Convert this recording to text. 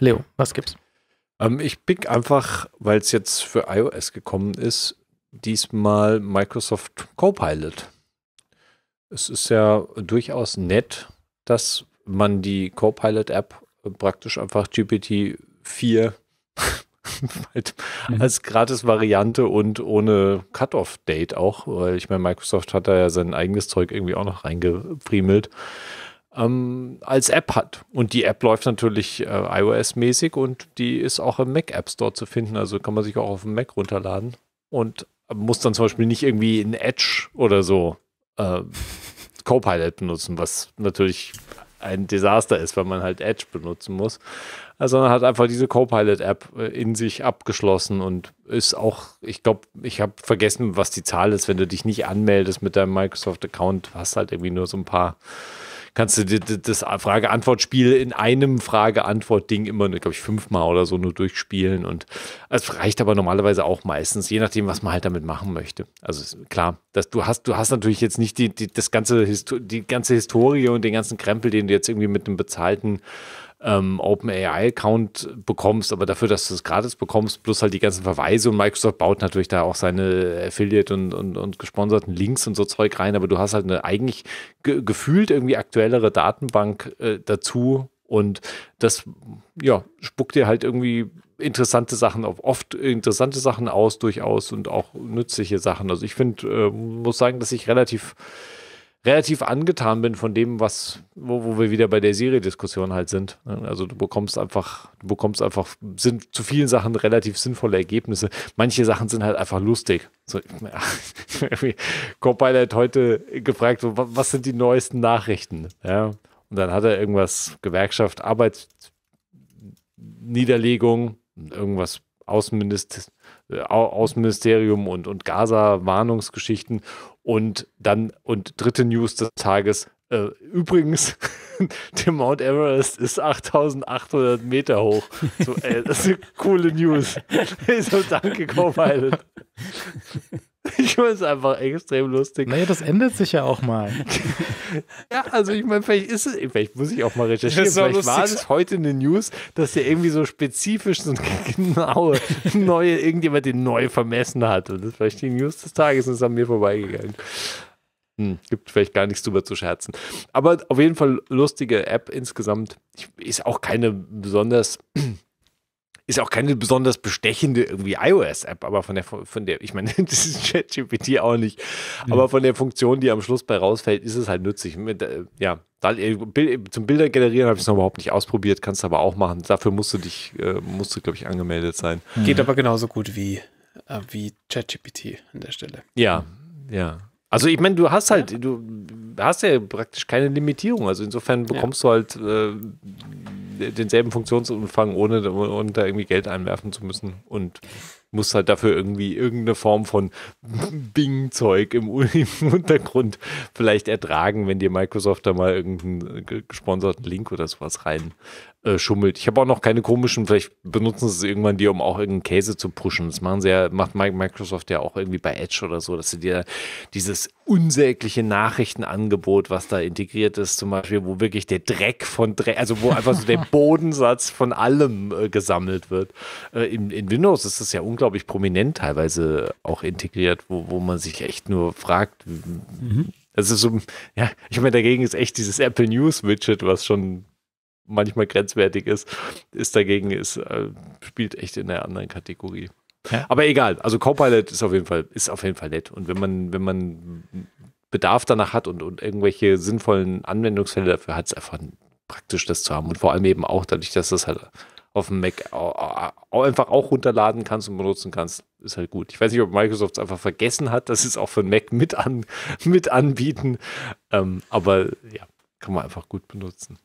Leo, was gibt's? Ähm, ich pick einfach, weil es jetzt für iOS gekommen ist, diesmal Microsoft Copilot. Es ist ja durchaus nett, dass man die Copilot-App äh, praktisch einfach GPT 4 halt mhm. als gratis Variante und ohne Cut-off-Date auch, weil ich meine, Microsoft hat da ja sein eigenes Zeug irgendwie auch noch reingefriemelt ähm, als App hat. Und die App läuft natürlich äh, iOS-mäßig und die ist auch im Mac App Store zu finden. Also kann man sich auch auf dem Mac runterladen und muss dann zum Beispiel nicht irgendwie in Edge oder so äh, Copilot benutzen, was natürlich ein Desaster ist, weil man halt Edge benutzen muss. Also man hat einfach diese Copilot-App äh, in sich abgeschlossen und ist auch, ich glaube, ich habe vergessen, was die Zahl ist, wenn du dich nicht anmeldest mit deinem Microsoft-Account, hast halt irgendwie nur so ein paar kannst du das Frage-Antwort-Spiel in einem Frage-Antwort-Ding immer, glaube ich, fünfmal oder so nur durchspielen. Und es reicht aber normalerweise auch meistens, je nachdem, was man halt damit machen möchte. Also klar, dass du hast, du hast natürlich jetzt nicht die, die, das ganze Histo die ganze Historie und den ganzen Krempel, den du jetzt irgendwie mit einem bezahlten ähm, OpenAI-Account bekommst, aber dafür, dass du es gratis bekommst, plus halt die ganzen Verweise und Microsoft baut natürlich da auch seine Affiliate und, und, und gesponserten Links und so Zeug rein, aber du hast halt eine eigentlich ge gefühlt irgendwie aktuellere Datenbank äh, dazu und das, ja, spuckt dir halt irgendwie interessante Sachen, oft interessante Sachen aus durchaus und auch nützliche Sachen. Also ich finde, äh, muss sagen, dass ich relativ relativ angetan bin von dem, was, wo, wo wir wieder bei der Serie-Diskussion halt sind. Also du bekommst einfach, du bekommst einfach, sind zu vielen Sachen relativ sinnvolle Ergebnisse. Manche Sachen sind halt einfach lustig. So, Copilot hat heute gefragt, was sind die neuesten Nachrichten? Ja. Und dann hat er irgendwas, Gewerkschaft, Arbeitsniederlegung, irgendwas Außenminister, äh, Außenministerium und, und Gaza-Warnungsgeschichten. Und dann, und dritte News des Tages, äh, übrigens, der Mount Everest ist 8800 Meter hoch. So, ey, das ist eine coole News. so, also, danke, Copilot. ich finde es einfach extrem lustig. Naja, das ändert sich ja auch mal. ja, also ich meine, vielleicht ist es, vielleicht muss ich auch mal recherchieren. Das vielleicht war es heute in den News, dass der irgendwie so spezifisch so genaue neue, irgendjemand den neu vermessen hat. Und das war vielleicht die News des Tages und ist an mir vorbeigegangen. Hm, gibt vielleicht gar nichts drüber zu scherzen. Aber auf jeden Fall lustige App insgesamt. ist auch keine besonders ist auch keine besonders bestechende irgendwie iOS-App, aber von der, von der, ich meine, das ist ChatGPT auch nicht, mhm. aber von der Funktion, die am Schluss bei rausfällt, ist es halt nützlich. Mit, äh, ja, da, äh, äh, zum Bilder generieren habe ich es noch überhaupt nicht ausprobiert, kannst aber auch machen. Dafür musst du dich, äh, musst du, glaube ich, angemeldet sein. Geht mhm. aber genauso gut wie, äh, wie ChatGPT an der Stelle. Ja, ja. Also ich meine, du hast halt, du hast ja praktisch keine Limitierung. Also insofern bekommst ja. du halt äh, denselben Funktionsumfang, ohne um, da irgendwie Geld einwerfen zu müssen. Und musst halt dafür irgendwie irgendeine Form von Bing-Zeug im, im, Untergrund vielleicht ertragen, wenn dir Microsoft da mal irgendeinen äh, gesponserten Link oder sowas rein äh, schummelt. Ich habe auch noch keine komischen, vielleicht benutzen sie es irgendwann dir, um auch irgendeinen Käse zu pushen. Das machen sie ja, macht Microsoft ja auch irgendwie bei Edge oder so, dass sie dir dieses unsägliche Nachrichtenangebot, was da integriert ist, zum Beispiel, wo wirklich der Dreck von Dreck, also wo einfach so der Bodensatz von allem äh, gesammelt wird. Äh, in, in Windows ist das ja unglaublich unglaublich prominent teilweise auch integriert, wo, wo man sich echt nur fragt, mhm. also so, ja, ich meine, dagegen ist echt dieses Apple News Widget, was schon manchmal grenzwertig ist, ist dagegen, ist, äh, spielt echt in einer anderen Kategorie. Ja. Aber egal, also Copilot ist auf jeden Fall, ist auf jeden Fall nett. Und wenn man, wenn man Bedarf danach hat und, und irgendwelche sinnvollen Anwendungsfälle dafür hat, ist einfach praktisch das zu haben. Und vor allem eben auch dadurch, dass das halt auf dem Mac einfach auch runterladen kannst und benutzen kannst, ist halt gut. Ich weiß nicht, ob Microsoft es einfach vergessen hat, dass sie es auch für Mac mit, an, mit anbieten. Ähm, aber ja, kann man einfach gut benutzen.